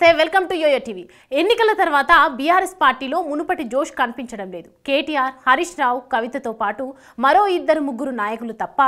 నమస్తే welcome to yo-yo TV ఎన్నికల తర్వాత బీఆర్ఎస్ పార్టీలో మునుపటి జోష్ కనిపించడం లేదు కేటీఆర్ హరీష్ రావు కవితతో పాటు మరో ఇద్దరు ముగ్గురు నాయకులు తప్ప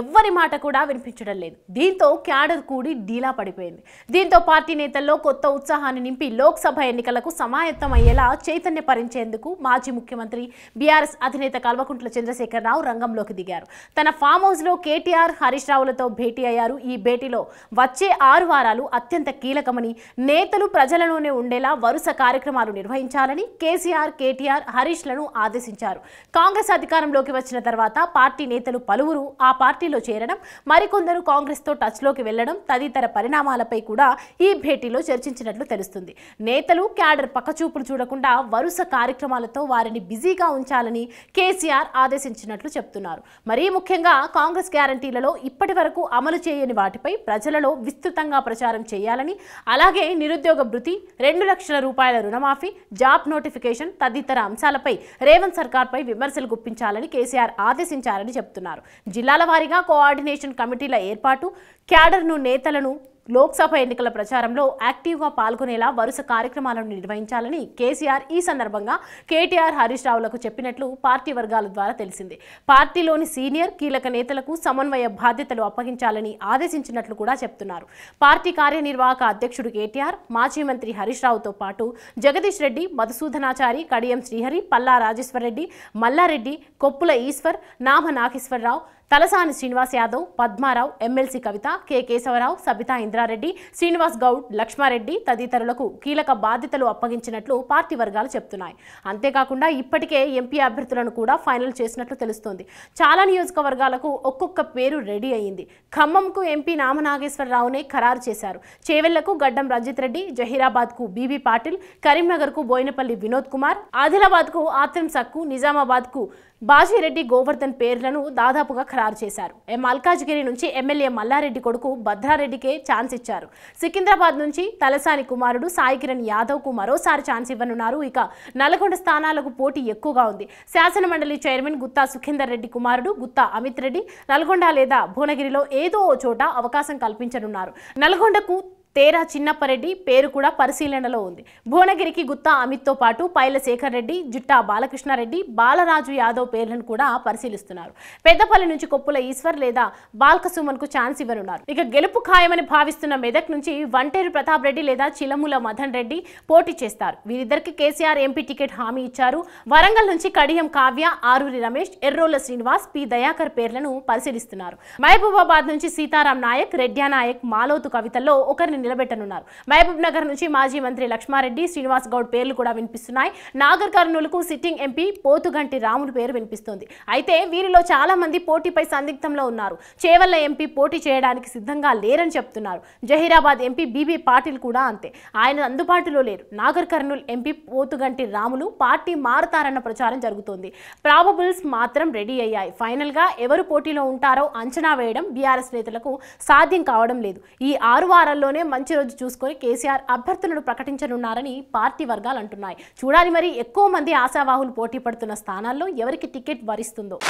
ఎవ్వరి మాట కూడా వినిపించడం లేదు దీంతో క్యాడర్ కూడి డీలా పడిపోయింది దీంతో పార్టీ నేతల్లో కొత్త ఉత్సాహాన్ని నింపి లోక్సభ ఎన్నికలకు సమాయత్తం అయ్యేలా చైతన్య పరించేందుకు మాజీ ముఖ్యమంత్రి బీఆర్ఎస్ అధినేత కల్వకుంట్ల చంద్రశేఖరరావు రంగంలోకి దిగారు తన ఫామ్ హౌస్లో కేటీఆర్ హరీష్ రావులతో భేటీ అయ్యారు ఈ భేటీలో వచ్చే ఆరు వారాలు అత్యంత కీలకమని నేత నేతలు ప్రజలలోనే ఉండేలా వరుస కార్యక్రమాలు నిర్వహించాలని కేసీఆర్ కేటీఆర్ హరీష్ లను ఆదేశించారు కాంగ్రెస్ అధికారంలోకి వచ్చిన తర్వాత పార్టీ నేతలు పలువురు ఆ పార్టీలో చేరడం మరికొందరు కాంగ్రెస్తో టచ్లోకి వెళ్లడం తదితర పరిణామాలపై కూడా ఈ భేటీలో చర్చించినట్లు తెలుస్తుంది నేతలు క్యాడర్ పక్కచూపులు చూడకుండా వరుస కార్యక్రమాలతో వారిని బిజీగా ఉంచాలని కేసీఆర్ ఆదేశించినట్లు చెప్తున్నారు మరీ ముఖ్యంగా కాంగ్రెస్ గ్యారంటీలలో ఇప్పటి అమలు చేయని వాటిపై ప్రజలలో విస్తృతంగా ప్రచారం చేయాలని అలాగే నిరుద్యోగ నిరుద్యోగ భృతి రెండు లక్షల రూపాయల రుణమాఫీ జాబ్ నోటిఫికేషన్ తదితర అంశాలపై రేవంత్ సర్కార్పై విమర్శలు గుప్పించాలని కేసీఆర్ ఆదేశించారని చెబుతున్నారు జిల్లాల వారీగా కోఆర్డినేషన్ కమిటీల ఏర్పాటు క్యాడర్ను నేతలను లోక్సభ ఎన్నికల ప్రచారంలో యాక్టివ్గా పాల్గొనేలా వరుస కార్యక్రమాలను నిర్వహించాలని కేసీఆర్ ఈ సందర్భంగా కేటీఆర్ హరీష్ రావులకు చెప్పినట్లు పార్టీ వర్గాల ద్వారా తెలిసింది పార్టీలోని సీనియర్ కీలక నేతలకు సమన్వయ బాధ్యతలు అప్పగించాలని ఆదేశించినట్లు కూడా చెప్తున్నారు పార్టీ కార్యనిర్వాహక అధ్యక్షుడు కేటీఆర్ మాజీ మంత్రి హరీష్ రావుతో పాటు జగదీష్ రెడ్డి మధుసూదనాచారి కడియం శ్రీహరి పల్లా రాజేశ్వరరెడ్డి మల్లారెడ్డి కొప్పుల ఈశ్వర్ నామ నాగేశ్వరరావు తలసాని శ్రీనివాస్ యాదవ్ పద్మారావు ఎమ్మెల్సీ కవిత కె కేశవరావు సబితా ఇంద్రారెడ్డి శ్రీనివాస్ గౌడ్ లక్ష్మారెడ్డి తదితరులకు కీలక బాధ్యతలు అప్పగించినట్లు పార్టీ వర్గాలు చెప్తున్నాయి అంతేకాకుండా ఇప్పటికే ఎంపీ అభ్యర్థులను కూడా ఫైనల్ చేసినట్లు తెలుస్తోంది చాలా నియోజకవర్గాలకు ఒక్కొక్క పేరు రెడీ అయింది ఖమ్మంకు ఎంపీ నామనాగేశ్వరరావునే ఖరారు చేశారు చేవెళ్లకు గడ్డం రంజిత్ రెడ్డి జహీరాబాద్కు బీబీ పాటిల్ కరీంనగర్కు బోయినపల్లి వినోద్ కుమార్ ఆదిలాబాద్కు ఆత్రం సక్కు నిజామాబాద్కు బాజీరెడ్డి గోవర్ధన్ పేర్లను దాదాపుగా ఖరారు చేశారు మల్కాజ్గిరి నుంచి ఎమ్మెల్యే మల్లారెడ్డి కొడుకు భద్రారెడ్డికే ఛాన్స్ ఇచ్చారు సికింద్రాబాద్ నుంచి తలసాని కుమారుడు సాయి కిరణ్ యాదవ్కు మరోసారి ఛాన్స్ ఇవ్వనున్నారు ఇక నల్గొండ స్థానాలకు పోటీ ఎక్కువగా ఉంది శాసనమండలి చైర్మన్ గుత్తా సుఖేందర్ రెడ్డి కుమారుడు గుత్తా అమిత్ రెడ్డి నల్గొండ లేదా భువనగిరిలో ఏదో ఓ చోట అవకాశం కల్పించనున్నారు నల్గొండకు తేరా చిన్నప్పరెడ్డి పేరు కూడా పరిశీలనలో ఉంది భువనగిరికి గుత్తా అమిత్తో పాటు పైల శేఖర్ రెడ్డి జుట్టా బాలకృష్ణారెడ్డి బాలరాజు యాదవ్ పేర్లను కూడా పరిశీలిస్తున్నారు పెద్దపల్లి నుంచి కొప్పుల ఈశ్వర్ లేదా బాల్కసుమన్ కు ఛాన్స్ ఇవ్వనున్నారు ఇక గెలుపు ఖాయమని భావిస్తున్న మెదక్ నుంచి వంటేరు ప్రతాప్ రెడ్డి లేదా చిలముల మదన్ రెడ్డి పోటీ చేస్తారు వీరిద్దరికి కేసీఆర్ ఎంపీ టికెట్ హామీ ఇచ్చారు వరంగల్ నుంచి కడియం కావ్య ఆరూరి రమేష్ ఎర్రోల శ్రీనివాస్ పి దయాకర్ పేర్లను పరిశీలిస్తున్నారు మహబూబాబాద్ నుంచి సీతారాం నాయక్ రెడ్యా నాయక్ మాలోతు కవితల్లో ఒకరిని నిలబెట్టనున్నారు మహబూబ్ నగర్ నుంచి మాజీ మంత్రి లక్ష్మారెడ్డి శ్రీనివాస్ గౌడ్ పేర్లు కూడా వినిపిస్తున్నాయి నాగర్ కర్నూలుకు సిట్టింగ్ ఎంపీ పోతుగంటి రాములు పేరు వినిపిస్తుంది అయితే వీరిలో చాలా మంది పోటీపై సందిగ్ధంలో ఉన్నారు చేవల్ల ఎంపీ పోటీ చేయడానికి సిద్ధంగా లేరని చెప్తున్నారు జహీరాబాద్ ఎంపీ బీబీ పాటిల్ కూడా అంతే ఆయన అందుబాటులో లేరు నాగర్ కర్నూల్ ఎంపీ పోతుగంటి రాములు పార్టీ మారుతారన్న ప్రచారం జరుగుతోంది ప్రాబబుల్స్ మాత్రం రెడీ అయ్యాయి ఫైనల్గా ఎవరు పోటీలో ఉంటారో అంచనా వేయడం బీఆర్ఎస్ నేతలకు సాధ్యం కావడం లేదు ఈ ఆరు వారాల్లోనే మంచి రోజు చూసుకొని కేసీఆర్ అభ్యర్థులను ప్రకటించనున్నారని పార్టీ వర్గాలు అంటున్నాయి చూడాలి మరి ఎక్కువ మంది ఆశావాహులు పోటీ పడుతున్న స్థానాల్లో ఎవరికి టికెట్ వరిస్తుందో